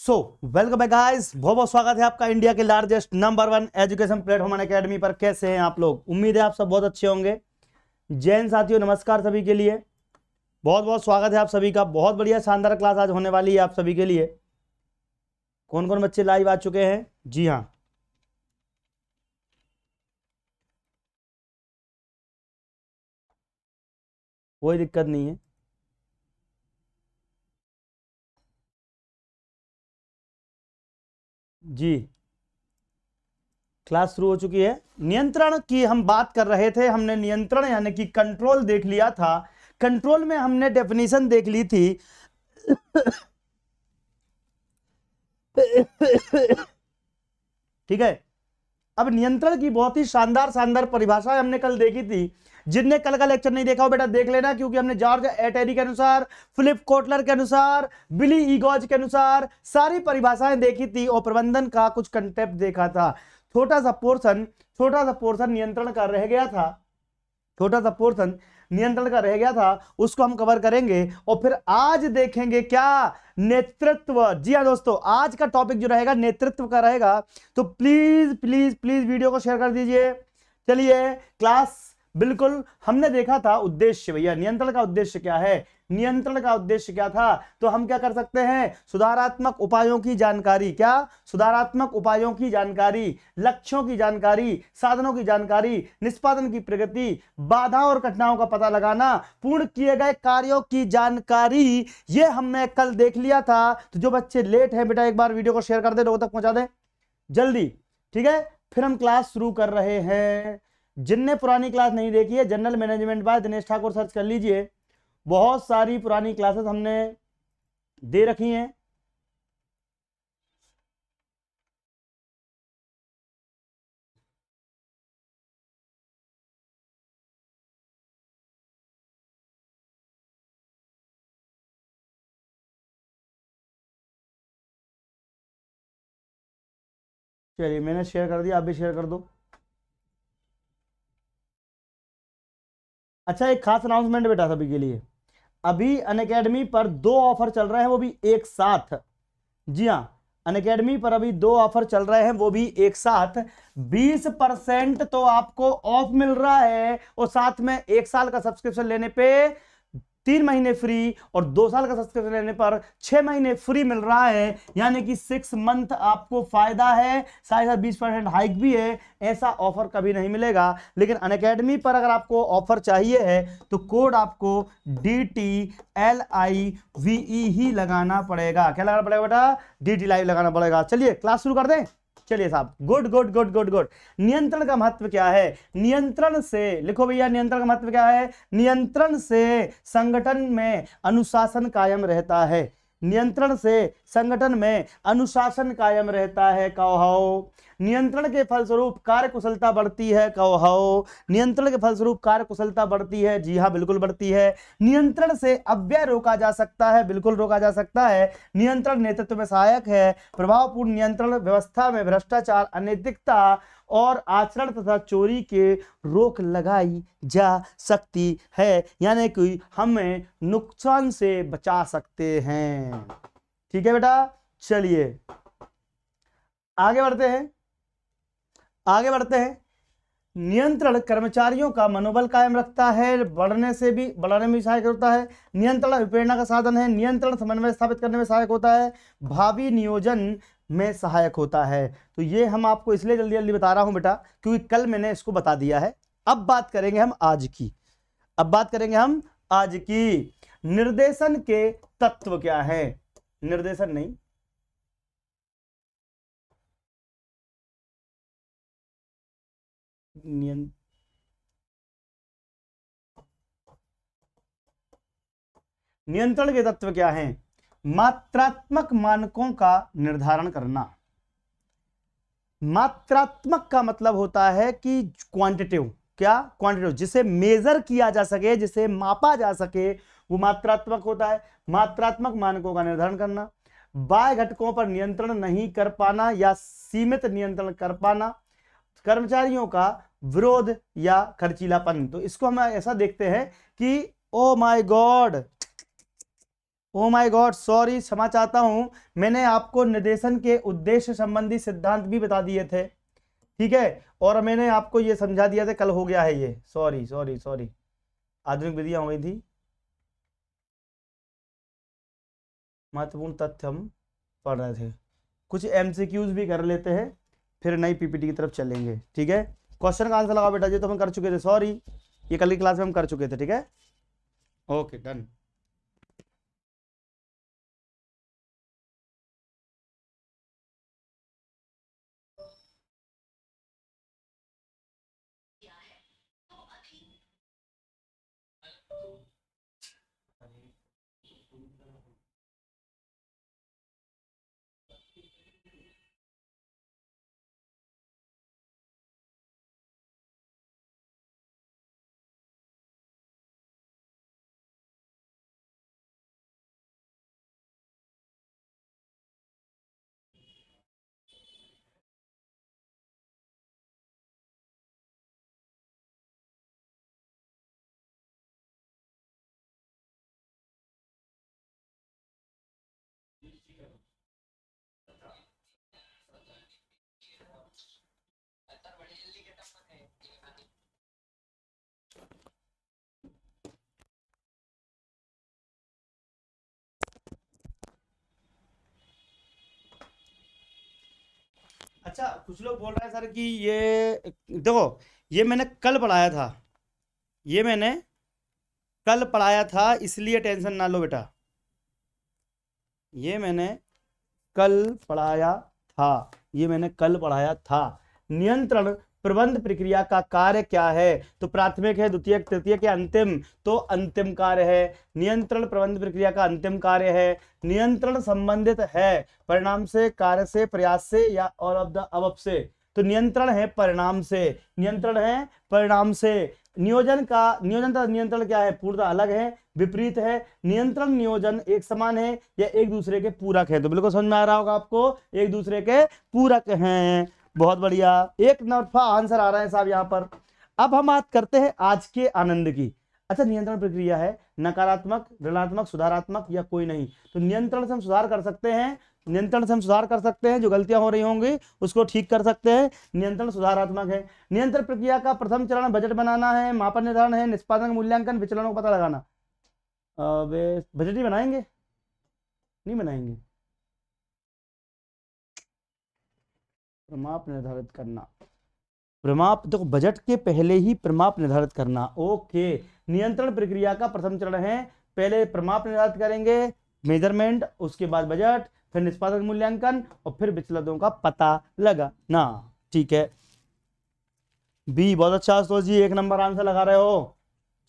So welcome back guys बहुत बहुत स्वागत है आपका इंडिया के largest number one education platform academy पर कैसे हैं आप लोग उम्मीद है आप सब बहुत अच्छे होंगे जैन साथियों नमस्कार सभी के लिए बहुत बहुत स्वागत है आप सभी का बहुत बढ़िया शानदार क्लास आज होने वाली है आप सभी के लिए कौन कौन बच्चे लाइव आ चुके हैं जी हाँ कोई दिक्कत नहीं है जी क्लास शुरू हो चुकी है नियंत्रण की हम बात कर रहे थे हमने नियंत्रण यानी कि कंट्रोल देख लिया था कंट्रोल में हमने डेफिनेशन देख ली थी ठीक है अब नियंत्रण की बहुत ही शानदार शानदार परिभाषा हमने कल देखी थी जिनने कल का लेक्चर नहीं देखा हो बेटा देख लेना क्योंकि हमने जॉर्ज एटेरी के अनुसार फिलिप कोटलर के अनुसार बिली ईगोज के अनुसार सारी परिभाषाएं देखी थी और प्रबंधन का कुछ कंटेप्ट देखा था छोटा सा पोर्सन छोटा सा पोर्सन नियंत्रण का रह गया था छोटा सा पोर्सन नियंत्रण का रह गया था उसको हम कवर करेंगे और फिर आज देखेंगे क्या नेतृत्व जी हाँ दोस्तों आज का टॉपिक जो रहेगा नेतृत्व का रहेगा तो प्लीज प्लीज प्लीज वीडियो को शेयर कर दीजिए चलिए क्लास बिल्कुल हमने देखा था उद्देश्य भैया नियंत्रण का उद्देश्य क्या है नियंत्रण का उद्देश्य क्या था तो हम क्या कर सकते हैं सुधारात्मक उपायों की जानकारी क्या सुधारात्मक उपायों की जानकारी लक्ष्यों की जानकारी साधनों की जानकारी निष्पादन की प्रगति बाधाओं और कठिनाओं का पता लगाना पूर्ण किए गए कार्यों की जानकारी ये हमने कल देख लिया था तो जो बच्चे लेट है बेटा एक बार वीडियो को शेयर कर दे लोगों तक पहुंचा दे जल्दी ठीक है फिर हम क्लास शुरू कर रहे हैं जिनने पुरानी क्लास नहीं देखी है general management by Dinesh Thakur search कर लीजिए बहुत सारी पुरानी क्लासेस हमने दे रखी हैं चलिए मैंने शेयर कर दिया आप भी शेयर कर दो अच्छा एक खास अनाउंसमेंट बेटा सभी के लिए अभी अनकेडमी पर दो ऑफर चल रहे हैं वो भी एक साथ जी हाँ अनकेडमी पर अभी दो ऑफर चल रहे हैं वो भी एक साथ 20 परसेंट तो आपको ऑफ मिल रहा है और साथ में एक साल का सब्सक्रिप्शन लेने पे तीन महीने फ्री और दो साल का सब्सक्रिप्शन लेने पर छह महीने फ्री मिल रहा है यानी कि सिक्स मंथ आपको फायदा है साथ साथ बीस परसेंट हाइक भी है ऐसा ऑफर कभी नहीं मिलेगा लेकिन अन अकेडमी पर अगर आपको ऑफर चाहिए है तो कोड आपको D T L I V E ही लगाना पड़ेगा क्या लगाना पड़ेगा बेटा डी टी लाइव लगाना पड़ेगा चलिए क्लास शुरू कर दें चलिए साहब good good good good good नियंत्रण का महत्व क्या है नियंत्रण से लिखो भैया नियंत्रण का महत्व क्या है नियंत्रण से संगठन में अनुशासन कायम रहता है नियंत्रण से संगठन में अनुशासन कायम रहता है कहो नियंत्रण के फलस्वरूप कार्य कुशलता बढ़ती है कहो नियंत्रण के फलस्वरूप कार्य कुशलता बढ़ती है जी हाँ बिल्कुल बढ़ती है नियंत्रण से अव्यय रोका जा सकता है बिल्कुल रोका जा सकता है नियंत्रण नेतृत्व में सहायक है प्रभावपूर्ण नियंत्रण व्यवस्था में भ्रष्टाचार अनैतिकता और आचरण तथा चोरी के रोक लगाई जा सकती है यानी कि हमें नुकसान से बचा सकते हैं ठीक है बेटा चलिए आगे बढ़ते हैं आगे बढ़ते हैं नियंत्रण कर्मचारियों का मनोबल कायम रखता है बढ़ने से भी बढ़ाने में सहायक होता है नियंत्रण प्रेरणा का साधन है नियंत्रण समन्वय स्थापित करने में सहायक होता है भावी नियोजन में सहायक होता है तो ये हम आपको इसलिए जल्दी जल्दी बता रहा हूं बेटा क्योंकि कल मैंने इसको बता दिया है अब बात करेंगे हम आज की अब बात करेंगे हम आज की निर्देशन के तत्व क्या है निर्देशन नहीं नियंत्रण नियंत्रण के तत्व क्या हैं मात्रात्मक मानकों का निर्धारण करना मात्रात्मक का मतलब होता है कि क्वांटिटिव क्या क्वांटिटी जिसे मेजर किया जा सके जिसे मापा जा सके वो मात्रात्मक होता है मात्रात्मक मानकों का निर्धारण करना बाह्य घटकों पर नियंत्रण नहीं कर पाना या सीमित नियंत्रण कर पाना कर्मचारियों का विरोध या खर्चीलापन तो इसको हम ऐसा देखते हैं कि oh my god oh my god sorry क्षमा चाहता हूं मैंने आपको निर्देशन के उद्देश्य संबंधी सिद्धांत भी बता दिए थे ठीक है और मैंने आपको ये समझा दिया था कल हो गया है ये सॉरी सॉरी सॉरी आधुनिक विधियाँ हुई थी महत्वपूर्ण तथ्य हम पढ़ रहे थे कुछ एम भी कर लेते हैं फिर नई पीपीटी की तरफ चलेंगे ठीक है क्वेश्चन का आंसर लगाओ बेटा जी तो हम कर चुके थे सॉरी ये कल की क्लास में हम कर चुके थे ठीक है ओके डन अच्छा कुछ लोग बोल रहे हैं सर कि ये देखो ये मैंने कल पढ़ाया था ये मैंने कल पढ़ाया था इसलिए टेंशन ना लो बेटा ये मैंने कल पढ़ाया था ये मैंने कल पढ़ाया था नियंत्रण प्रबंध प्रक्रिया का कार्य क्या है तो प्राथमिक है द्वितीय तृतीय के अंतिम तो अंतिम कार्य है नियंत्रण प्रबंध प्रक्रिया का अंतिम कार्य है नियंत्रण संबंधित है परिणाम से कार्य से प्रयास से या और अब से तो नियंत्रण है परिणाम से नियंत्रण है परिणाम से नियोजन का नियोजन तथा नियंत्रण क्या है पूर्णतः अलग है विपरीत है नियंत्रण नियोजन एक समान है या एक दूसरे के पूरक है तो बिल्कुल समझ में आ रहा होगा आपको एक दूसरे के पूरक हैं बहुत बढ़िया एक नफा आंसर आ रहा है साहब यहाँ पर अब हम बात करते हैं आज के आनंद की अच्छा नियंत्रण प्रक्रिया है नकारात्मक ऋणात्मक सुधारात्मक या कोई नहीं तो नियंत्रण से हम सुधार कर सकते हैं नियंत्रण से हम सुधार कर सकते हैं जो गलतियां हो रही होंगी उसको ठीक कर सकते हैं नियंत्रण सुधारात्मक है नियंत्रण प्रक्रिया का प्रथम चरण बजट बनाना है मापन निर्धारण है निष्पादन मूल्यांकन विचलनों का पता लगाना बजट ही बनाएंगे नहीं बनाएंगे प्रमाप निर्धारित करना प्रमाप देखो तो बजट के पहले ही प्रमाप निर्धारित करना ओके नियंत्रण प्रक्रिया का प्रथम चरण है पहले प्रमाप निर्धारित करेंगे मेजरमेंट उसके बाद बजट फिर निष्पादन मूल्यांकन और फिर विचलतों का पता लगा ना ठीक है बी बहुत अच्छा सोच जी एक नंबर आंसर लगा रहे हो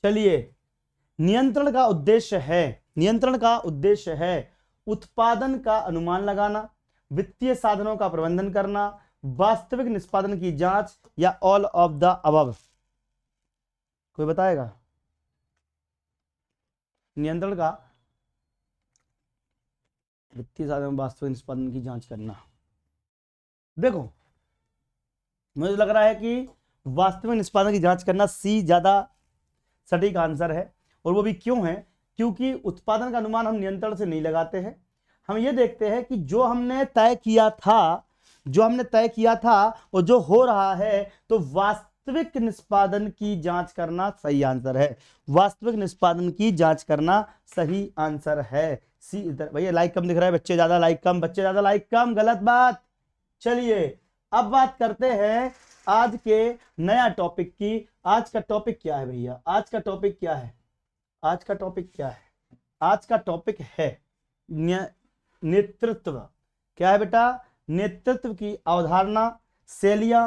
चलिए नियंत्रण का उद्देश्य है नियंत्रण का उद्देश्य है उत्पादन का अनुमान लगाना वित्तीय साधनों का प्रबंधन करना वास्तविक निष्पादन की जांच या ऑल ऑफ द अबव कोई बताएगा नियंत्रण का वित्तीय साधन वास्तविक निष्पादन की जांच करना देखो मुझे लग रहा है कि वास्तविक निष्पादन की जांच करना सी ज्यादा सटीक आंसर है और वो भी क्यों है क्योंकि उत्पादन का अनुमान हम नियंत्रण से नहीं लगाते हैं हम ये देखते हैं कि जो हमने तय किया था जो हमने तय किया था और जो हो रहा है तो वास्तविक निष्पादन की जांच करना सही आंसर है वास्तविक निष्पादन की जांच करना सही आंसर है सी इधर भैया लाइक कम दिख रहा है बच्चे ज्यादा लाइक कम बच्चे ज्यादा लाइक कम गलत बात चलिए अब बात करते हैं आज के नया टॉपिक की आज का टॉपिक क्या है भैया आज का टॉपिक क्या है आज का टॉपिक क्या है आज का टॉपिक है नेतृत्व क्या है बेटा नेतृत्व की अवधारणा शैलियां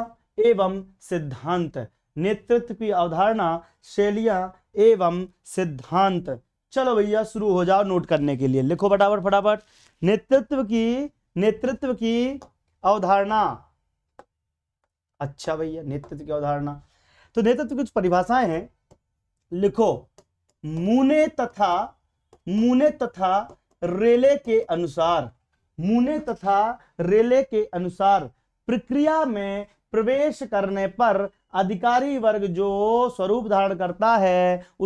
एवं सिद्धांत नेतृत्व की अवधारणा शैलियां एवं सिद्धांत चलो भैया शुरू हो जाओ नोट करने के लिए लिखो फटाफट फटाफट नेतृत्व की नेतृत्व की अवधारणा अच्छा भैया नेतृत्व की अवधारणा तो नेतृत्व की कुछ परिभाषाएं हैं लिखो मुने तथा मुने तथा रेले के अनुसार मुने तथा रेले के अनुसार प्रक्रिया में प्रवेश करने पर अधिकारी वर्ग जो स्वरूप धारण करता है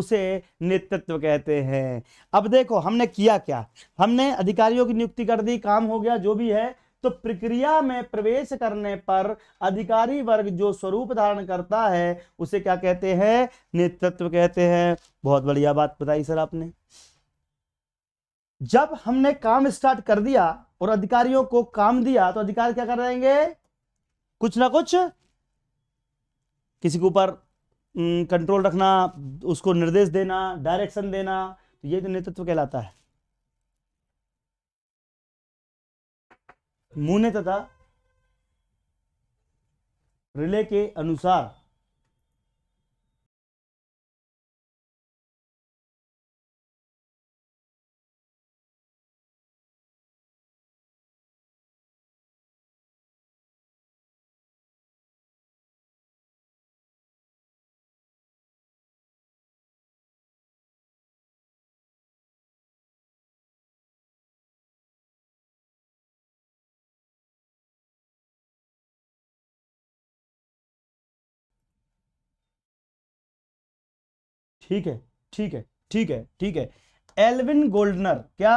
उसे नेतृत्व कहते हैं अब देखो हमने किया क्या हमने अधिकारियों की नियुक्ति कर दी काम हो गया जो भी है तो प्रक्रिया में प्रवेश करने पर अधिकारी वर्ग जो स्वरूप धारण करता है उसे क्या कहते हैं नेतृत्व कहते हैं बहुत बढ़िया बात बताई सर आपने जब हमने काम स्टार्ट कर दिया और अधिकारियों को काम दिया तो अधिकारी क्या कर रहेंगे कुछ ना कुछ किसी के ऊपर कंट्रोल रखना उसको निर्देश देना डायरेक्शन देना तो ये नेतृत्व कहलाता है मुने तथा रिले के अनुसार ठीक है ठीक है ठीक है ठीक है एल्विन गोल्डनर क्या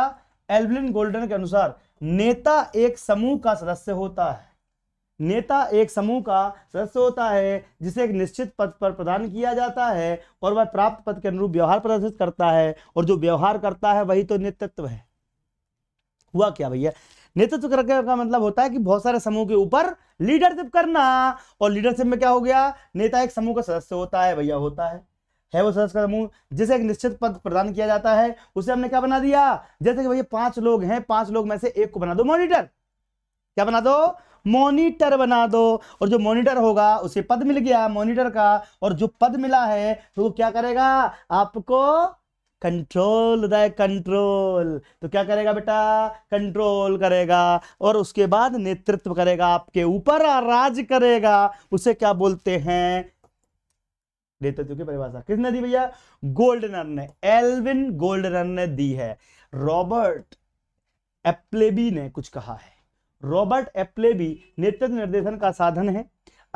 एल्विन गोल्डनर के अनुसार नेता एक समूह का सदस्य होता है नेता एक समूह का सदस्य होता है जिसे एक निश्चित पद पर प्रदान किया जाता है और वह प्राप्त पद के अनुरूप व्यवहार प्रदर्शित करता है और जो व्यवहार करता है वही तो नेतृत्व है हुआ क्या भैया नेतृत्व करके का मतलब होता है कि बहुत सारे समूह के ऊपर लीडरशिप करना और लीडरशिप में क्या हो गया नेता एक समूह का सदस्य होता है भैया होता है है वो सदस्य का समूह जिसे एक निश्चित पद प्रदान किया जाता है उसे हमने क्या बना दिया जैसे कि भैया पांच लोग हैं पांच लोग में से एक को बना दो मॉनिटर क्या बना दो मॉनिटर बना दो और जो मॉनिटर होगा उसे पद मिल गया मॉनिटर का और जो पद मिला है तो वो क्या करेगा आपको कंट्रोल द कंट्रोल तो क्या करेगा बेटा कंट्रोल करेगा और उसके बाद नेतृत्व करेगा आपके ऊपर राज करेगा उसे क्या बोलते हैं नेतृत्व की परिभाषा किसने दी भैया गोल्डनर ने एल्विन गोल्डनर ने दी है रॉबर्ट एप्लेबी ने कुछ कहा है रॉबर्ट एप्लेबी नेतृत्व निर्देशन का साधन है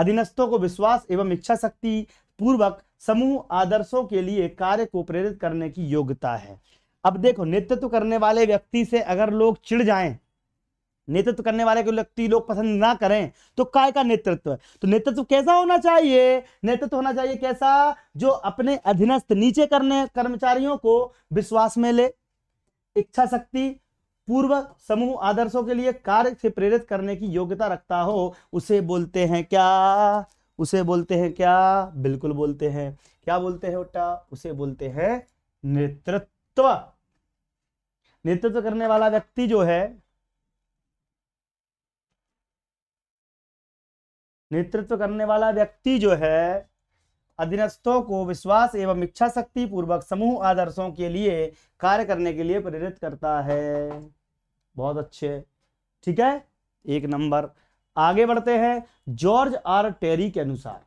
अधीनस्थों को विश्वास एवं इच्छा शक्ति पूर्वक समूह आदर्शों के लिए कार्य को प्रेरित करने की योग्यता है अब देखो नेतृत्व करने वाले व्यक्ति से अगर लोग चिड़ जाएं नेतृत्व करने वाले को व्यक्ति लोग पसंद ना करें तो काय का नेतृत्व तो नेतृत्व कैसा होना चाहिए नेतृत्व होना चाहिए कैसा जो अपने अधीनस्थ नीचे करने कर्मचारियों को विश्वास में ले इच्छा शक्ति पूर्व समूह आदर्शों के लिए कार्य से प्रेरित करने की योग्यता रखता हो उसे बोलते हैं क्या उसे बोलते हैं क्या बिल्कुल बोलते हैं क्या बोलते हैं उल्टा उसे बोलते हैं नेतृत्व नेतृत्व करने वाला व्यक्ति जो है नेतृत्व करने वाला व्यक्ति जो है अधीनस्थों को विश्वास एवं इच्छा शक्ति पूर्वक समूह आदर्शों के लिए कार्य करने के लिए प्रेरित करता है बहुत अच्छे ठीक है एक नंबर आगे बढ़ते हैं जॉर्ज आर टेरी के अनुसार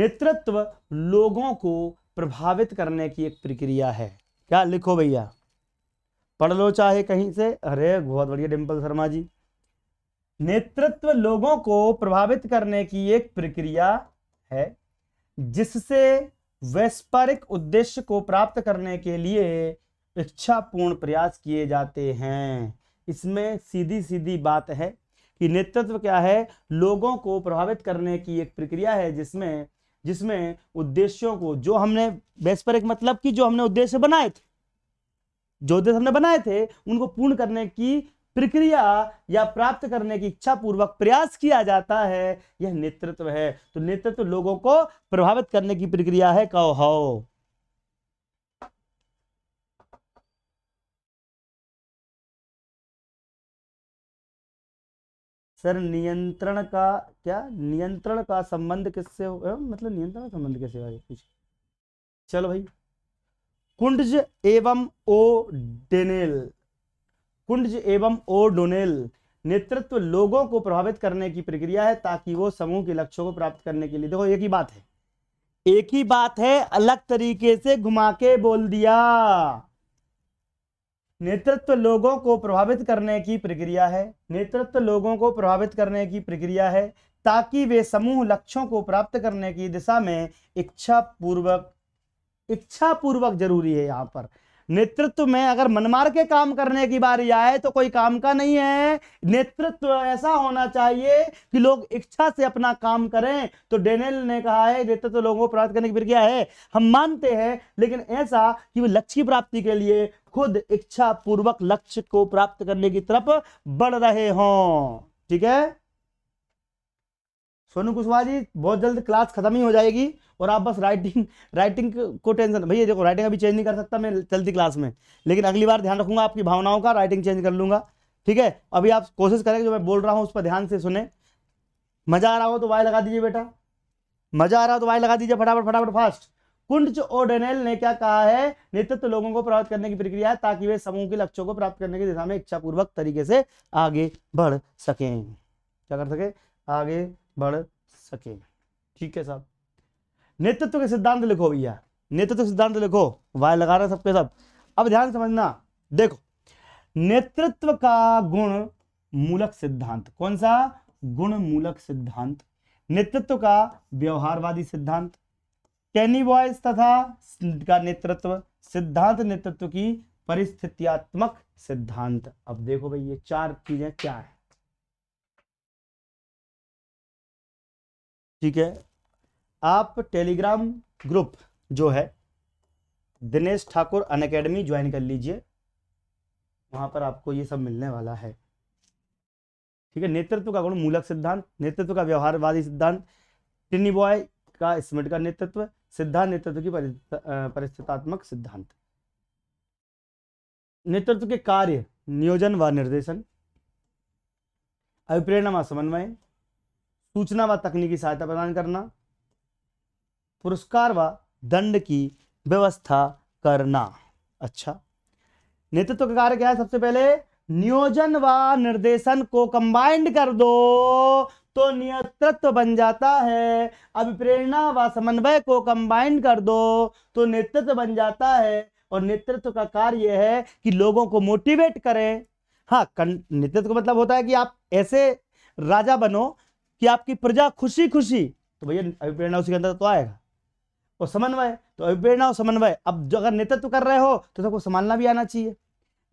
नेतृत्व लोगों को प्रभावित करने की एक प्रक्रिया है क्या लिखो भैया पढ़ लो चाहे कहीं से अरे बहुत बढ़िया डिम्पल शर्मा जी नेतृत्व लोगों को प्रभावित करने की एक प्रक्रिया है जिससे वैस्परिक उद्देश्य को प्राप्त करने के लिए इच्छापूर्ण प्रयास किए जाते हैं इसमें सीधी सीधी बात है कि नेतृत्व क्या है लोगों को प्रभावित करने की एक प्रक्रिया है जिसमें जिसमें उद्देश्यों को जो हमने वैस्परिक मतलब कि जो हमने उद्देश्य बनाए थे जो उद्देश्य हमने बनाए थे उनको पूर्ण करने की प्रक्रिया या प्राप्त करने की इच्छा पूर्वक प्रयास किया जाता है यह नेतृत्व है तो नेतृत्व लोगों को प्रभावित करने की प्रक्रिया है कहो हाओ सर नियंत्रण का क्या नियंत्रण का संबंध किससे हो मतलब नियंत्रण का संबंध कैसे हुआ पूछ चलो भाई कुंडज एवं ओ डेनेल कुंडज एवं ओ डोनेल नेतृत्व लोगों को प्रभावित करने की प्रक्रिया है ताकि वो समूह के लक्ष्यों को प्राप्त करने के लिए देखो एक ही बात है एक ही बात है अलग तरीके से घुमा के बोल दिया नेतृत्व लोगों को प्रभावित करने की प्रक्रिया है नेतृत्व लोगों को प्रभावित करने की प्रक्रिया है ताकि वे समूह लक्ष्यों को प्राप्त करने की दिशा में इच्छा पूर्वक इच्छा पूर्वक जरूरी है यहां पर नेतृत्व में अगर मनमार के काम करने की बारी आए तो कोई काम का नहीं है नेतृत्व ऐसा होना चाहिए कि लोग इच्छा से अपना काम करें तो डेनियल ने कहा है नेतृत्व तो लोगों को प्राप्त करने की प्रक्रिया है हम मानते हैं लेकिन ऐसा कि वो लक्ष्य की प्राप्ति के लिए खुद इच्छा पूर्वक लक्ष्य को प्राप्त करने की तरफ बढ़ रहे हों ठीक है सोनू कुशवाहा जी बहुत जल्द क्लास खत्म ही हो जाएगी और आप बस राइटिंग राइटिंग को टेंशन भैया देखो राइटिंग अभी चेंज नहीं कर सकता मैं चलती क्लास में लेकिन अगली बार ध्यान रखूंगा आपकी भावनाओं का राइटिंग चेंज कर लूंगा ठीक है अभी आप कोशिश करें जो मैं बोल रहा हूँ उस पर ध्यान से सुने मज़ा आ रहा हो तो वाई लगा दीजिए बेटा मज़ा आ रहा हो तो वाई लगा दीजिए फटाफट फटाफट फास्ट कुंड ओडेनेल ने क्या कहा है नेतृत्व लोगों को प्राप्त करने की प्रक्रिया है ताकि वे समूह के लक्ष्यों को प्राप्त करने की दिशा में इच्छापूर्वक तरीके से आगे बढ़ सकें क्या कर सके आगे बढ़ सके ठीक है साहब नेतृत्व के सिद्धांत लिखो भैया नेतृत्व सिद्धांत लिखो वाय लगा रहे सबके सब अब ध्यान समझना देखो नेतृत्व का गुण मूलक सिद्धांत कौन सा गुण मूलक सिद्धांत नेतृत्व का व्यवहारवादी सिद्धांत कैनी बॉयस तथा का नेतृत्व सिद्धांत नेतृत्व की परिस्थितियात्मक सिद्धांत अब देखो भाई ये चार चीजें क्या है ठीक है आप टेलीग्राम ग्रुप जो है Dinesh Thakur Unacademy join कर लीजिए वहां पर आपको ये सब मिलने वाला है ठीक है नेतृत्व का गुण मूलक सिद्धांत नेतृत्व का व्यवहारवादी सिद्धांत टिनी बॉय का स्मिट का नेतृत्व सिद्धांत नेतृत्व की परिस्थितात्मक सिद्धांत नेतृत्व के कार्य नियोजन व निर्देशन अभिप्रेरणा व समन्वय सूचना व तकनीकी सहायता प्रदान करना पुरस्कार व दंड की व्यवस्था करना अच्छा नेतृत्व का कार्य क्या है सबसे पहले नियोजन व निर्देशन को कंबाइंड कर दो तो नेतृत्व बन जाता है अभिप्रेरणा व समन्वय को कंबाइंड कर दो तो नेतृत्व बन जाता है और नेतृत्व का कार्य यह है कि लोगों को मोटिवेट करें हाँ नेतृत्व का मतलब होता है कि आप ऐसे राजा बनो कि आपकी प्रजा खुशी खुशी तो भैया अभिप्रेरणा उसी के अंदर तो आएगा और समन्वय तो अभिप्रेरणा और समन्वय अब जो अगर नेतृत्व कर रहे हो तो आपको संभालना भी आना चाहिए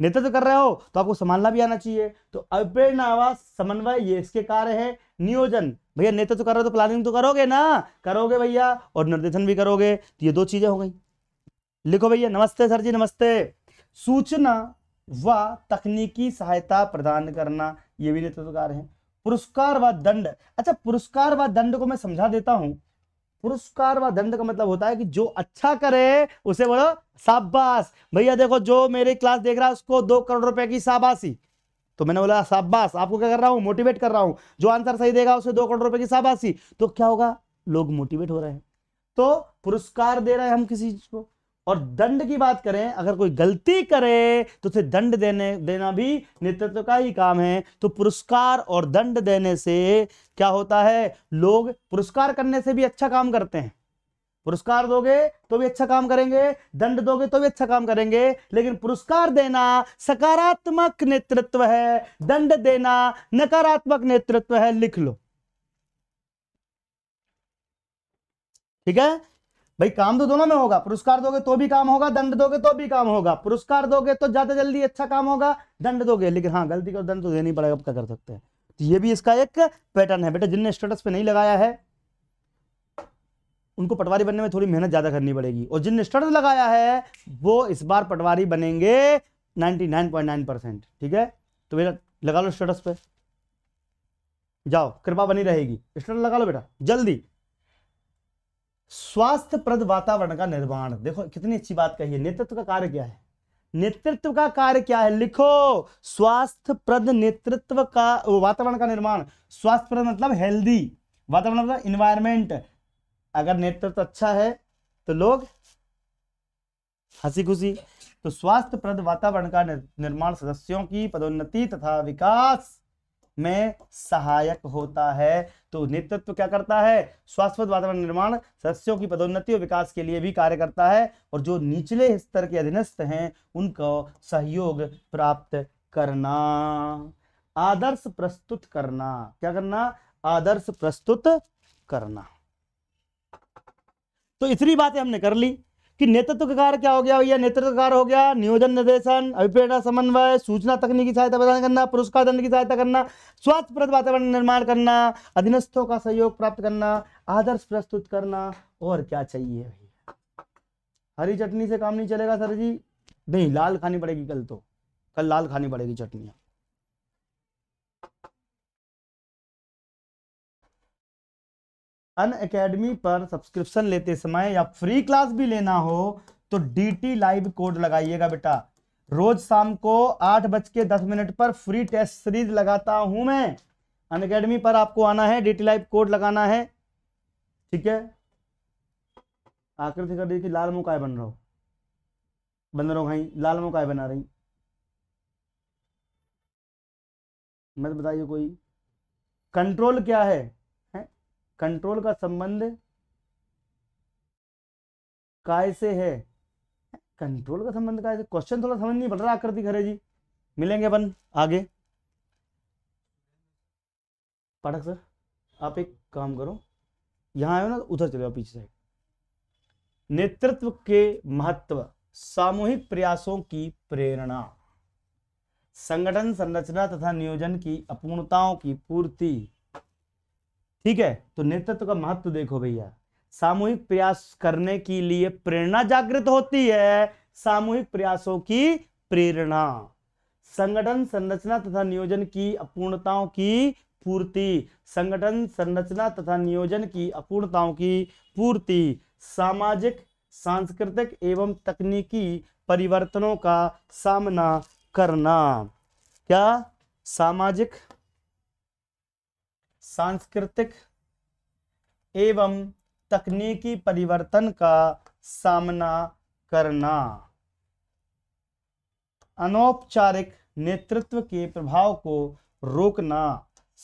नेतृत्व कर रहे हो तो आपको संभालना भी आना चाहिए तो अभिप्रेरणा आवास समन्वय ये इसके कार्य है नियोजन भैया नेतृत्व कर रहे हो तो प्लानिंग तो करोगे ना करोगे भैया और निर्देशन भी करोगे तो ये दो चीजें हो गई लिखो भैया नमस्ते सर जी नमस्ते सूचना व तकनीकी सहायता प्रदान करना ये भी नेतृत्व कार्य है पुरस्कार व दंड अच्छा पुरस्कार व दंड को मैं समझा देता हूं पुरस्कार व दंड का मतलब होता है कि जो अच्छा करे उसे बोलो शाबाश भैया देखो जो मेरी क्लास देख रहा है उसको दो करोड़ रुपए की शाबाशी तो मैंने बोला शाबाश आपको क्या कर रहा हूं मोटिवेट कर रहा हूं जो आंसर सही देगा उसे दो करोड़ रुपए की शाबाशी तो क्या होगा लोग मोटिवेट हो रहे हैं तो पुरस्कार दे रहे हैं हम किसी चीज को और दंड की बात करें अगर कोई गलती करे तो उसे दंड देने देना भी नेतृत्व का ही काम है तो पुरस्कार और दंड देने से क्या होता है लोग पुरस्कार करने से भी अच्छा काम करते हैं पुरस्कार दोगे तो भी अच्छा काम करेंगे दंड दोगे तो भी अच्छा काम करेंगे लेकिन पुरस्कार देना सकारात्मक नेतृत्व है दंड देना नकारात्मक नेतृत्व है लिख लो ठीक है भाई काम तो दोनों में होगा पुरस्कार दोगे तो भी काम होगा दंड दोगे तो भी काम होगा पुरस्कार दोगे तो ज्यादा जल्दी अच्छा काम होगा दंड दोगे लेकिन हाँ गलती का दंड तो देना ही पड़ेगा क्या कर सकते हैं तो ये भी इसका एक पैटर्न है बेटा जिनने स्टेटस पे नहीं लगाया है उनको पटवारी बनने में थोड़ी मेहनत ज्यादा करनी पड़ेगी और जिनने स्टेटस लगाया है वो इस बार पटवारी बनेंगे नाइन परसेंट ठीक है तो बेटा लगा लो स्टेटस पे जाओ कृपा बनी रहेगी स्टेटस लगा लो बेटा जल्दी स्वास्थ्यप्रद वातावरण का निर्माण देखो कितनी अच्छी बात कही है नेतृत्व का कार्य क्या है नेतृत्व का कार्य क्या है लिखो स्वास्थ्यप्रद नेतृत्व का वातावरण का निर्माण स्वास्थ्यप्रद मतलब हेल्दी वातावरण मतलब इन्वायरमेंट अगर नेतृत्व अच्छा है तो लोग हंसी खुशी तो स्वास्थ्यप्रद वातावरण का निर्माण सदस्यों की पदोन्नति तथा विकास में सहायक होता है तो नेतृत्व क्या करता है स्वास्थ्य वातावरण निर्माण सदस्यों की पदोन्नति और विकास के लिए भी कार्य करता है और जो निचले स्तर के अधीनस्थ हैं उनको सहयोग प्राप्त करना आदर्श प्रस्तुत करना क्या करना आदर्श प्रस्तुत करना तो इतनी बातें हमने कर ली कि नेतृत्व का कार्य क्या हो गया भैया नेतृत्व कार्य हो गया नियोजन निर्देशन अभिप्रेरणा समन्वय सूचना तकनीकी सहायता प्रदान करना पुरस्कार दंड की सहायता करना स्वास्थ्यप्रद वातावरण निर्माण करना अधीनस्थों का सहयोग प्राप्त करना आदर्श प्रस्तुत करना और क्या चाहिए भैया हरी चटनी से काम नहीं चलेगा सर जी नहीं लाल खानी पड़ेगी कल तो कल लाल खानी पड़ेगी चटनियाँ अन अकेडमी पर सब्सक्रिप्शन लेते समय या फ्री क्लास भी लेना हो तो डी लाइव कोड लगाइएगा बेटा रोज शाम को आठ बज के दस मिनट पर फ्री टेस्ट सीरीज लगाता हूं मैं अन अकेडमी पर आपको आना है डी लाइव कोड लगाना है ठीक है आकृति कर दी कि लाल मुकाय बन रहा हो बन रहा भाई लाल मुकाय बना रही मत बताइए कोई कंट्रोल क्या है कंट्रोल का संबंध काय से है कंट्रोल का संबंध काय से क्वेश्चन थोड़ा समझ नहीं पड़ रहा आकृति खरे जी मिलेंगे अपन आगे पाठक सर आप एक काम करो यहां आयो ना उधर चले जाओ पीछे साइड नेतृत्व के महत्व सामूहिक प्रयासों की प्रेरणा संगठन संरचना तथा नियोजन की अपूर्णताओं की पूर्ति ठीक है तो नेतृत्व का महत्व देखो भैया सामूहिक प्रयास करने के लिए प्रेरणा जागृत होती है सामूहिक प्रयासों की प्रेरणा संगठन संरचना तथा नियोजन की अपूर्णताओं की पूर्ति संगठन संरचना तथा नियोजन की अपूर्णताओं की पूर्ति सामाजिक सांस्कृतिक एवं तकनीकी परिवर्तनों का सामना करना क्या सामाजिक सांस्कृतिक एवं तकनीकी परिवर्तन का सामना करना अनौपचारिक नेतृत्व के प्रभाव को रोकना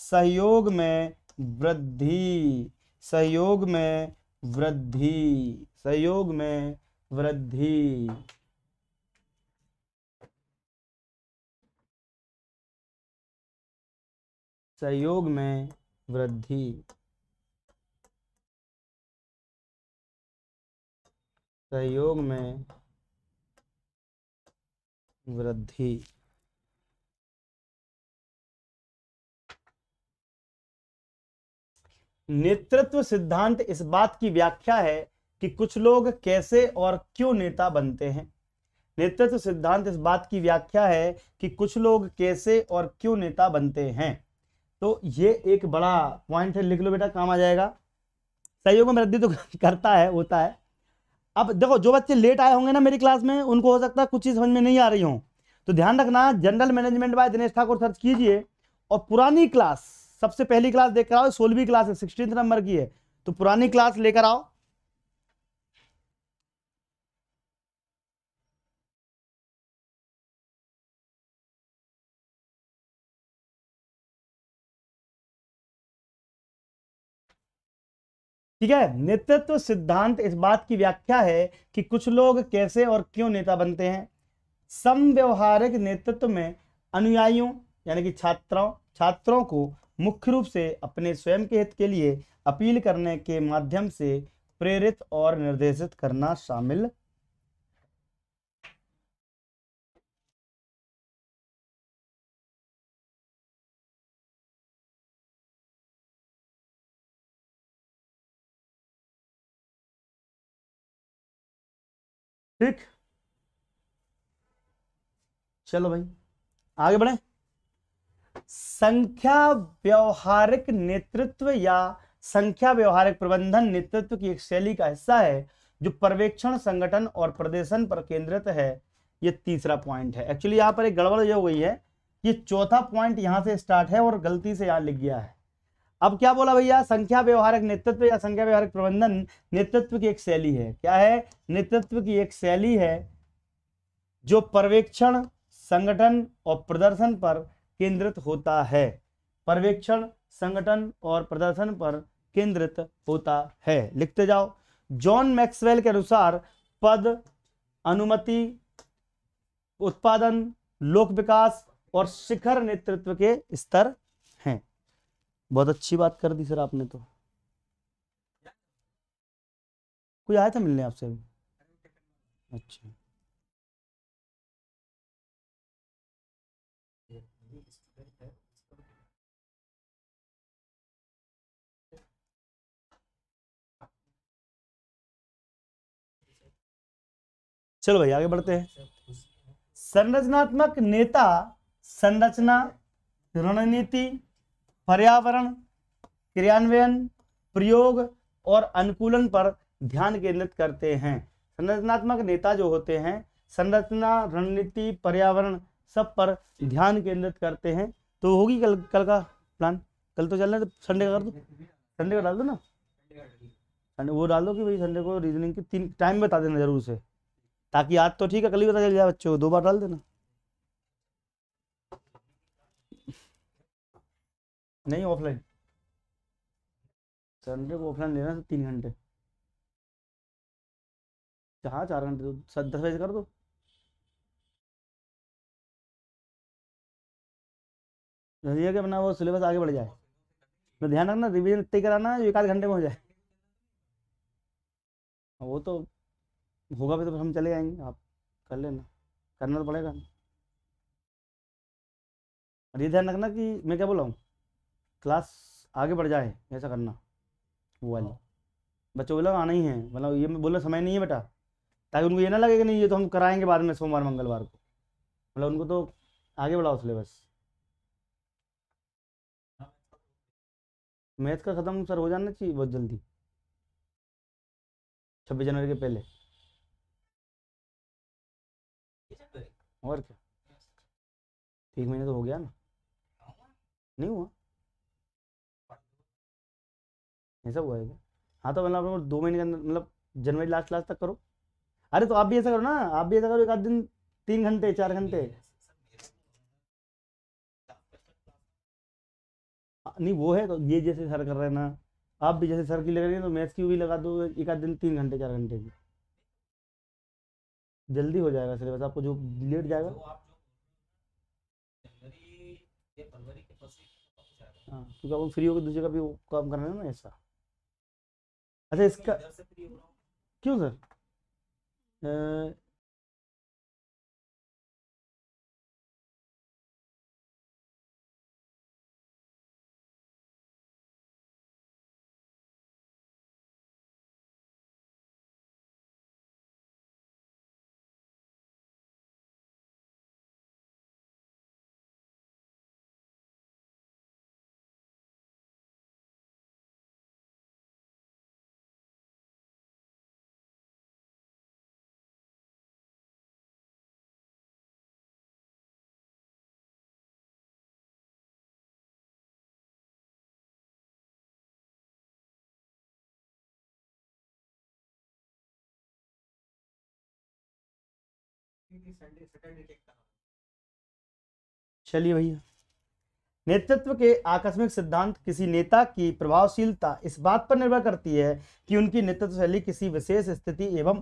सहयोग में वृद्धि सहयोग में वृद्धि सहयोग में वृद्धि सहयोग में वृद्धि सहयोग में वृद्धि नेतृत्व सिद्धांत इस बात की व्याख्या है कि कुछ लोग कैसे और क्यों नेता बनते हैं नेतृत्व सिद्धांत इस बात की व्याख्या है कि कुछ लोग कैसे और क्यों नेता बनते हैं तो ये एक बड़ा पॉइंट है लिख लो बेटा काम आ जाएगा सहयोग में वृद्धि तो करता है होता है अब देखो जो बच्चे लेट आए होंगे ना मेरी क्लास में उनको हो सकता है कुछ चीज़ समझ में नहीं आ रही हो तो ध्यान रखना general management by Dinesh Thakur search कीजिए और पुरानी क्लास सबसे पहली क्लास देख कर आओ सोलहवीं क्लास है सिक्सटीन नंबर की है तो पुरानी क्लास लेकर आओ ठीक है नेतृत्व सिद्धांत इस बात की व्याख्या है कि कुछ लोग कैसे और क्यों नेता बनते हैं समव्यवहारिक नेतृत्व में अनुयायियों यानी कि छात्रों छात्रों को मुख्य रूप से अपने स्वयं के हित के लिए अपील करने के माध्यम से प्रेरित और निर्देशित करना शामिल ठीक चलो भाई आगे बढ़े संख्या व्यवहारिक नेतृत्व या संख्या व्यवहारिक प्रबंधन नेतृत्व की एक शैली का हिस्सा है जो पर्यवेक्षण संगठन और प्रदर्शन पर केंद्रित है ये तीसरा पॉइंट है एक्चुअली यहां पर एक गड़बड़ जो हुई है ये चौथा पॉइंट यहां से स्टार्ट है और गलती से यहां लिख गया है अब क्या बोला भैया संख्या व्यवहारक नेतृत्व या संख्या व्यवहारक प्रबंधन नेतृत्व की एक शैली है क्या है नेतृत्व की एक शैली है जो पर्यवेक्षण संगठन और प्रदर्शन पर केंद्रित होता है पर्यवेक्षण संगठन और प्रदर्शन पर केंद्रित होता है लिखते जाओ जॉन मैक्सवेल के अनुसार पद अनुमति उत्पादन लोक विकास और शिखर नेतृत्व के स्तर बहुत अच्छी बात कर दी सर आपने तो कोई आया था मिलने आपसे अभी अच्छा चलो भाई आगे बढ़ते हैं संरचनात्मक नेता संरचना रणनीति पर्यावरण क्रियान्वयन प्रयोग और अनुकूलन पर ध्यान केंद्रित करते हैं संरचनात्मक नेता जो होते हैं संरचना रणनीति पर्यावरण सब पर ध्यान केंद्रित करते हैं तो होगी कल कल का प्लान कल तो चलना है संडे तो का कर दो संडे का डाल दो ना संडे वो डाल दो कि भाई संडे को रीजनिंग की तीन टाइम बता देना जरूर से ताकि आज तो ठीक है कल ही पता चल जाए बच्चों को दो बार डाल देना नहीं ऑफलाइन संडे को ऑफलाइन लेना तो तीन घंटे हाँ चार घंटे तो दस बजे कर दो रजिया के अपना वो सिलेबस आगे बढ़ जाए तो ध्यान रखना रिवीजन इतने कराना जो एक आध घंटे में हो जाए हाँ, वो तो होगा भी तो हम चले जाएंगे आप कर लेना करना तो पड़ेगा और ये ध्यान रखना कि मैं क्या बोला हूँ क्लास आगे बढ़ जाए ऐसा करना वो वाली हाँ। बच्चों बोला आना ही है मतलब ये मैं समय नहीं है बेटा ताकि उनको ये ना लगे कि नहीं ये तो हम कराएंगे बाद में सोमवार मंगलवार को मतलब उनको तो आगे बढ़ाओ सिलेबस मैथ का ख़त्म सर हो जाना चाहिए बहुत जल्दी छब्बीस जनवरी के पहले और क्या एक महीने तो हो गया ना नहीं हुआ ऐसा हुआ है क्या हाँ तो मतलब दो महीने के अंदर मतलब जनवरी लास्ट लास्ट तक करो अरे तो आप भी ऐसा करो ना आप भी ऐसा करो एक आध दिन तीन घंटे चार घंटे नहीं वो है तो ये जैसे सर कर रहे हैं ना आप भी जैसे सर की लग रही है तो मैथ्स की भी लगा दो एक आध दिन तीन घंटे चार घंटे की जल्दी हो जाएगा सिलेबस आपको जो लेट जाएगा हाँ क्योंकि आप फ्री होकर दूसरे का भी काम कर रहे हैं ना ऐसा अच्छा इसका क्यों सर चलिए भैया नेतृत्व के आकस्मिक सिद्धांत किसी नेता की प्रभावशीलता इस बात पर निर्भर करती है कि उनकी नेतृत्व शैली किसी विशेष स्थिति एवं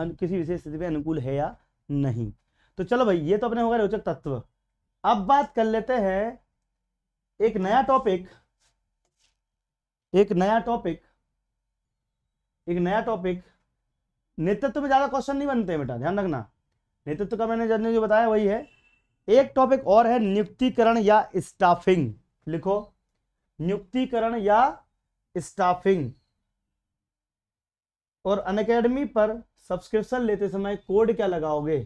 किसी विशेष स्थिति में अनुकूल है या नहीं तो चलो भाई ये तो अपने हो गए रोचक तत्व अब बात कर लेते हैं एक नया टॉपिक एक नया टॉपिक एक नया टॉपिक नेतृत्व में ज्यादा क्वेश्चन नहीं बनते बेटा ध्यान रखना नेतृत्व का मैंने जर्नल ने जो बताया वही है एक टॉपिक और है नियुक्तिकरण या स्टाफिंग लिखो नियुक्तिकरण या स्टाफिंग और अनकेडमी पर सब्सक्रिप्शन लेते समय कोड क्या लगाओगे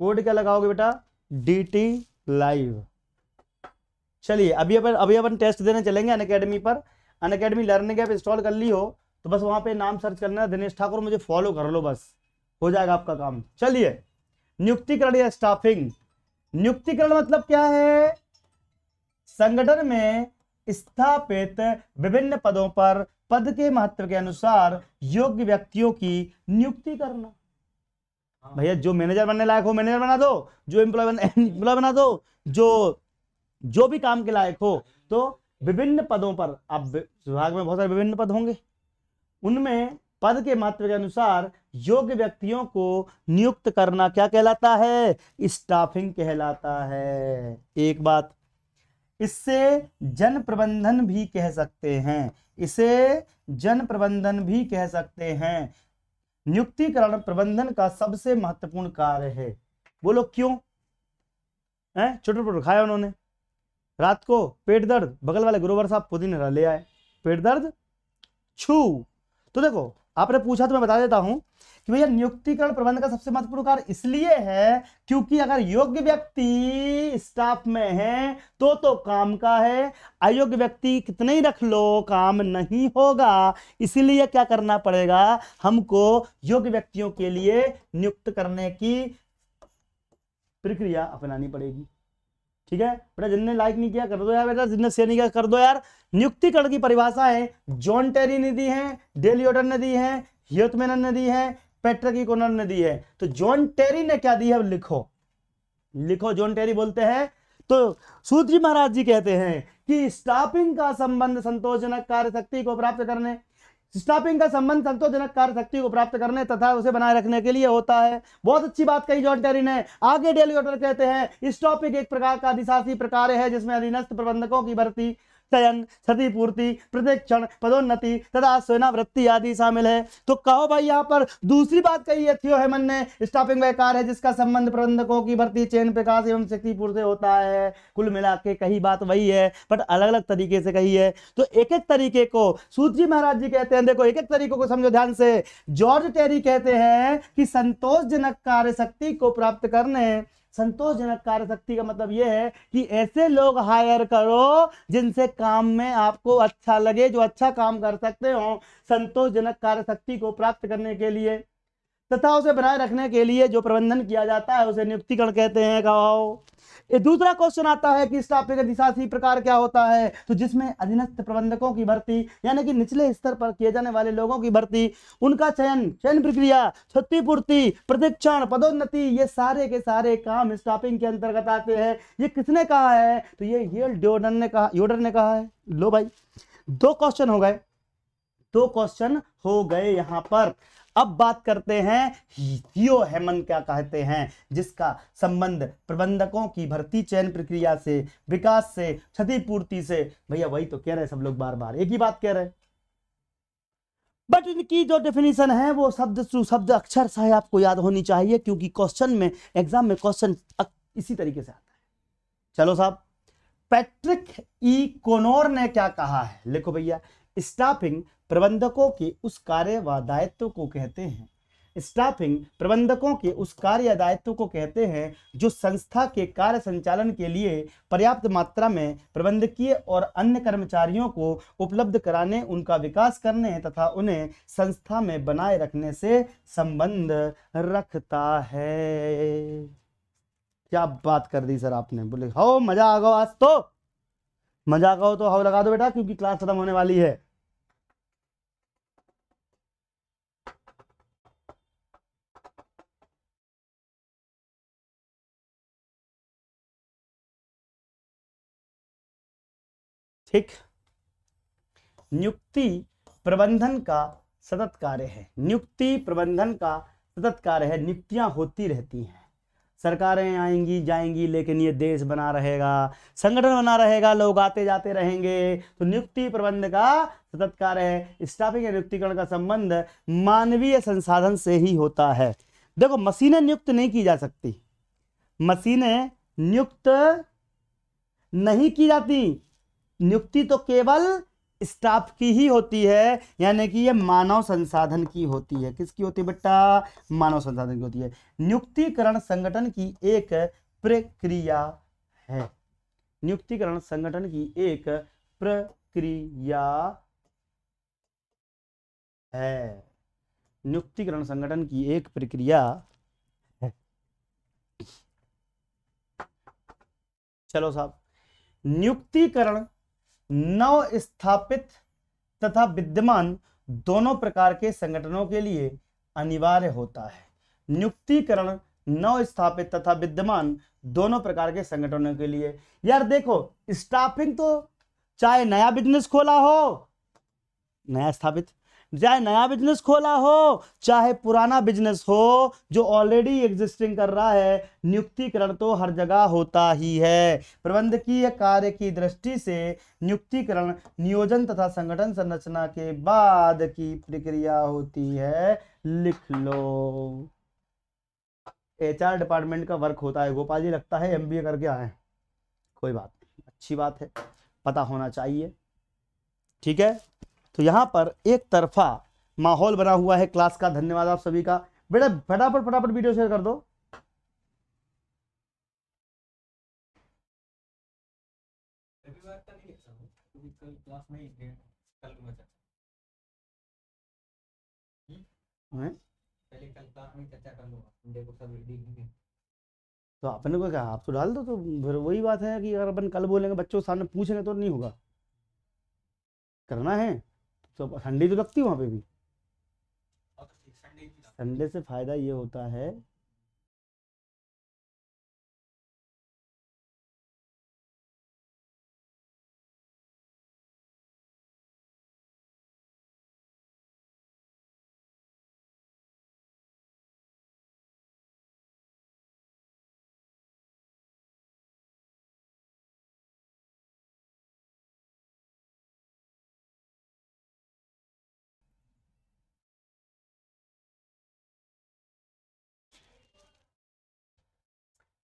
कोड क्या लगाओगे बेटा डी टी लाइव चलिए अभी अपन अभी अपन टेस्ट देने चलेंगे अनकेडमी पर अनकेडमी लर्निंग ऐप इंस्टॉल कर ली हो तो बस वहां पे नाम सर्च करना दिनेश ठाकुर मुझे फॉलो कर लो बस हो जाएगा आपका काम चलिए नियुक्तिकरण या स्टाफिंग नियुक्तिकरण मतलब क्या है संगठन में स्थापित विभिन्न पदों पर पद के महत्व के अनुसार योग्य व्यक्तियों की नियुक्ति करना हाँ। भैया जो मैनेजर बनने लायक हो मैनेजर बना दो जो एम्प्लॉय बन, एम्प्लॉय बना दो जो जो भी काम के लायक हो तो विभिन्न पदों पर आप विभाग में बहुत सारे विभिन्न पद होंगे उनमें पद के महत्व के अनुसार योग्य व्यक्तियों को नियुक्त करना क्या कहलाता है स्टाफिंग कहलाता है एक बात इससे जन प्रबंधन भी कह सकते हैं इसे जन प्रबंधन भी कह सकते हैं नियुक्तिकरण प्रबंधन का सबसे महत्वपूर्ण कार्य है बोलो क्यों है छोटे छोटे खाया उन्होंने रात को पेट दर्द बगल वाले गुरुवर साहब पुदीने ले आए पेट दर्द छू तो देखो आपने पूछा तो मैं बता देता हूं कि भैया नियुक्तिकरण प्रबंध का सबसे महत्वपूर्ण कार्य इसलिए है क्योंकि अगर योग्य व्यक्ति स्टाफ में है तो तो काम का है अयोग्य व्यक्ति कितने ही रख लो काम नहीं होगा इसीलिए क्या करना पड़ेगा हमको योग्य व्यक्तियों के लिए नियुक्त करने की प्रक्रिया अपनानी पड़ेगी ठीक है बेटा जिनने लाइक नहीं किया कर दो यार बेटा जिनने शेयर नहीं किया कर दो यार नियुक्ति कर की परिभाषा है जॉन टेरी ने दी है डेलियोटन ने दी है हियत मेनन ने दी है पेट्रक इकोनर ने दी है तो जॉन टेरी ने क्या दी है लिखो लिखो जॉन टेरी बोलते हैं तो सूत महाराज जी कहते हैं कि स्टाफिंग का संबंध संतोषजनक कार्य शक्ति को प्राप्त करने स्टाफिंग का संबंध संतोषजनक कार्य शक्ति को प्राप्त करने तथा उसे बनाए रखने के लिए होता है बहुत अच्छी बात कही जॉन टेरी ने आगे डेली ऑर्डर कहते हैं इस टॉपिक एक प्रकार का अधिशासी प्रकार है जिसमें अधीनस्थ प्रबंधकों की भर्ती चयन क्षतिपूर्ति प्रतिक्षण पदोन्नति तथा सेनावृत्ति आदि शामिल है तो कहो भाई यहाँ पर दूसरी बात कही है थियो हेमन ने स्टाफिंग व्यकार है जिसका संबंध प्रबंधकों की भर्ती चयन प्रकाश एवं क्षतिपूर्ति होता है कुल मिला के कही बात वही है बट अलग अलग तरीके से कही है तो एक एक तरीके को सूची महाराज जी कहते हैं देखो एक एक तरीकों को समझो ध्यान से जॉर्ज टेरी कहते हैं कि संतोषजनक कार्य शक्ति को प्राप्त करने संतोषजनक कार्य शक्ति का मतलब यह है कि ऐसे लोग हायर करो जिनसे काम में आपको अच्छा लगे जो अच्छा काम कर सकते हो संतोषजनक कार्य शक्ति को प्राप्त करने के लिए तथा उसे बनाए रखने के लिए जो प्रबंधन किया जाता है उसे नियुक्तिकरण कहते हैं कहो ये दूसरा क्वेश्चन आता है कि स्टाफ का निशासी प्रकार क्या होता है तो जिसमें अधीनस्थ प्रबंधकों की भर्ती यानी कि निचले स्तर पर किए जाने वाले लोगों की भर्ती उनका चयन चयन प्रक्रिया क्षतिपूर्ति प्रशिक्षण पदोन्नति ये सारे के सारे काम स्टाफिंग के अंतर्गत आते हैं ये किसने कहा है तो ये हेल ड्योडन ने कहा योडर ने कहा है लो भाई दो क्वेश्चन हो गए दो क्वेश्चन हो गए यहाँ पर अब बात करते हैं थियो हेमन क्या कहते हैं जिसका संबंध प्रबंधकों की भर्ती चयन प्रक्रिया से विकास से क्षतिपूर्ति से भैया वही तो कह रहे हैं सब लोग बार बार एक ही बात कह रहे हैं बट इनकी जो डेफिनेशन है वो शब्द शब्द अक्षर से आपको याद होनी चाहिए क्योंकि क्वेश्चन में एग्जाम में क्वेश्चन इसी तरीके से आता है चलो साहब पैट्रिक ई कोनोर ने क्या कहा है लिखो भैया स्टाफिंग प्रबंधकों के उस कार्य व दायित्व को कहते हैं स्टाफिंग प्रबंधकों के उस कार्य दायित्व को कहते हैं जो संस्था के कार्य संचालन के लिए पर्याप्त मात्रा में प्रबंधकीय और अन्य कर्मचारियों को उपलब्ध कराने उनका विकास करने तथा उन्हें संस्था में बनाए रखने से संबंध रखता है क्या बात कर दी सर आपने बोले हो मजा आ गो आज तो मजा आ गो तो हाउ लगा दो बेटा क्योंकि क्लास खत्म होने वाली है ठीक नियुक्ति प्रबंधन का सतत कार्य है नियुक्ति प्रबंधन का सतत कार्य है नियुक्तियां होती रहती हैं सरकारें आएंगी जाएंगी लेकिन ये देश बना रहेगा संगठन बना रहेगा लोग आते जाते रहेंगे तो नियुक्ति प्रबंध का सतत कार्य है स्टाफिंग या नियुक्तिकरण का संबंध मानवीय संसाधन से ही होता है देखो मशीनें नियुक्त नहीं की जा सकती मशीनें नियुक्त नहीं की जाती नियुक्ति तो केवल स्टाफ की ही होती है यानी कि ये मानव संसाधन की होती है किसकी होती है बेटा मानव संसाधन की होती है नियुक्तिकरण संगठन की एक प्रक्रिया है नियुक्तिकरण संगठन की एक प्रक्रिया है नियुक्तिकरण संगठन की एक प्रक्रिया है चलो साहब नियुक्तिकरण नव स्थापित तथा विद्यमान दोनों प्रकार के संगठनों के लिए अनिवार्य होता है नियुक्तिकरण नव स्थापित तथा विद्यमान दोनों प्रकार के संगठनों के लिए यार देखो स्टाफिंग तो चाहे नया बिजनेस खोला हो नया स्थापित चाहे नया बिजनेस खोला हो चाहे पुराना बिजनेस हो जो ऑलरेडी एग्जिस्टिंग कर रहा है नियुक्तिकरण तो हर जगह होता ही है प्रबंधकीय कार्य की दृष्टि से नियुक्तिकरण नियोजन तथा संगठन संरचना के बाद की प्रक्रिया होती है लिख लो एचआर डिपार्टमेंट का वर्क होता है गोपाल जी लगता है एमबीए करके आए कोई बात नहीं अच्छी बात है पता होना चाहिए ठीक है तो यहाँ पर एक तरफा माहौल बना हुआ है क्लास का धन्यवाद आप सभी का बेटा फटाफट फटाफट वीडियो शेयर कर दो हाँ? तो आपने को कहा आप तो डाल दो तो फिर वही बात है कि अगर अपन कल बोलेंगे बच्चों सामने पूछेंगे तो नहीं होगा करना है तो ठंडी तो लगती है वहाँ पे भी संडे हाँ, तो से फ़ायदा ये होता है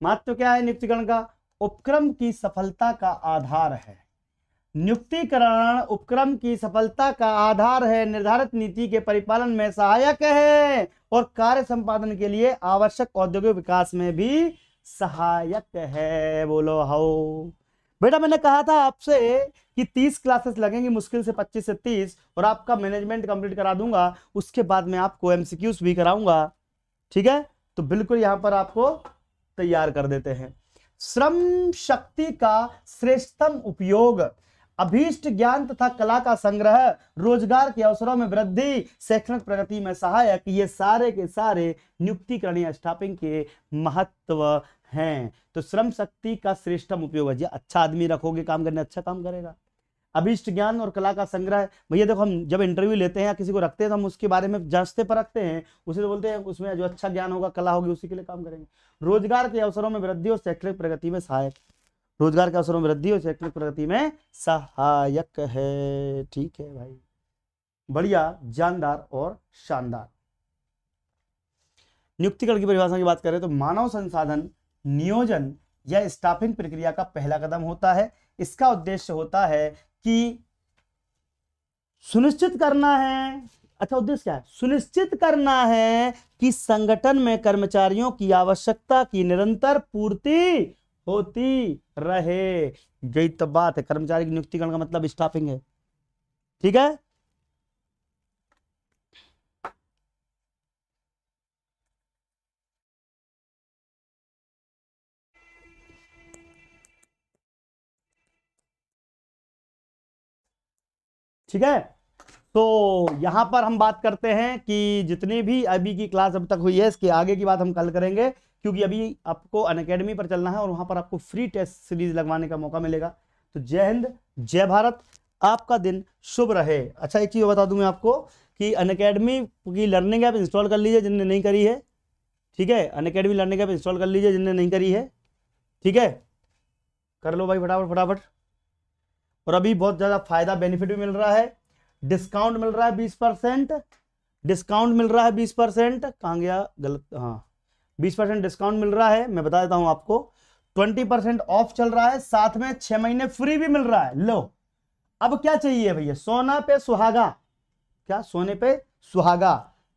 महत्व क्या है नियुक्तिकरण का उपक्रम की सफलता का आधार है नियुक्तिकरण उपक्रम की सफलता का आधार है निर्धारित नीति के परिपालन में सहायक है और कार्य संपादन के लिए आवश्यक औद्योगिक विकास में भी सहायक है बोलो हाउ बेटा मैंने कहा था आपसे कि 30 क्लासेस लगेंगी मुश्किल से 25 से 30 और आपका मैनेजमेंट कंप्लीट करा दूंगा उसके बाद में आपको एमसीक्यूज भी कराऊंगा ठीक है तो बिल्कुल यहां पर आपको तैयार कर देते हैं श्रम शक्ति का श्रेष्ठतम उपयोग अभीष्ट ज्ञान तथा कला का संग्रह रोजगार के अवसरों में वृद्धि शैक्षणिक प्रगति में सहायक ये सारे के सारे या स्टाफिंग के महत्व हैं तो श्रम शक्ति का श्रेष्ठम उपयोग है अच्छा आदमी रखोगे काम करने अच्छा काम करेगा अभिष्ट ज्ञान और कला का संग्रह भैया देखो हम जब इंटरव्यू लेते हैं या किसी को रखते हैं तो हम उसके बारे में जस्ते रखते हैं उसे तो बोलते हैं उसमें जो अच्छा ज्ञान होगा कला होगी उसी के लिए काम करेंगे रोजगार के अवसरों में वृद्धि और शैक्षणिक प्रगति में सहायक रोजगार के अवसरों में वृद्धि और शैक्षणिक प्रगति में सहायक है ठीक है भाई बढ़िया जानदार और शानदार नियुक्तिकरण की परिभाषा की बात करें तो मानव संसाधन नियोजन या स्टाफिंग प्रक्रिया का पहला कदम होता है इसका उद्देश्य होता है कि सुनिश्चित करना है अच्छा उद्देश्य क्या है सुनिश्चित करना है कि संगठन में कर्मचारियों की आवश्यकता की निरंतर पूर्ति होती रहे यही तो बात है कर्मचारी की नियुक्तिकरण का मतलब स्टाफिंग है ठीक है ठीक है तो यहां पर हम बात करते हैं कि जितनी भी अभी की क्लास अब तक हुई है इसके आगे की बात हम कल करेंगे क्योंकि अभी आपको अन अकेडमी पर चलना है और वहां पर आपको फ्री टेस्ट सीरीज लगवाने का मौका मिलेगा तो जय हिंद जय भारत आपका दिन शुभ रहे अच्छा एक चीज़ बता दूं मैं आपको कि अन अकेडमी की लर्निंग ऐप इंस्टॉल कर लीजिए जिनने नहीं करी है ठीक है Unacademy learning app install कर लीजिए जिनने नहीं करी है ठीक है कर लो भाई फटाफट फटाफट और अभी बहुत ज़्यादा फायदा बेनिफिट भी मिल रहा है डिस्काउंट मिल रहा है बीस परसेंट डिस्काउंट मिल रहा है बीस परसेंट कहाँ गया गलत हाँ बीस परसेंट डिस्काउंट मिल रहा है मैं बता देता हूँ आपको ट्वेंटी परसेंट ऑफ चल रहा है साथ में छह महीने फ्री भी मिल रहा है लो अब क्या चाहिए भैया सोना पे सुहागा क्या सोने पे सुहागा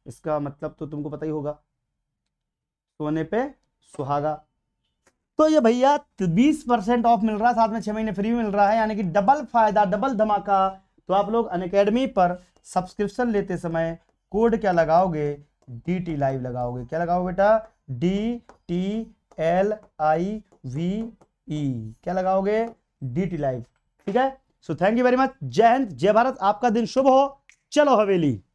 इसका मतलब तो तुमको पता ही होगा सोने पे सुहागा तो ये भैया बीस परसेंट ऑफ मिल रहा है साथ में छह महीने फ्री मिल रहा है यानी कि डबल फायदा डबल धमाका तो आप लोग अनकेडमी पर सब्सक्रिप्शन लेते समय कोड क्या लगाओगे डी टी लाइव लगाओगे क्या लगाओगे बेटा D T L I V E क्या लगाओगे डी टी लाइव ठीक है so thank you very much Jai Hind जय भारत आपका दिन शुभ हो चलो हवेली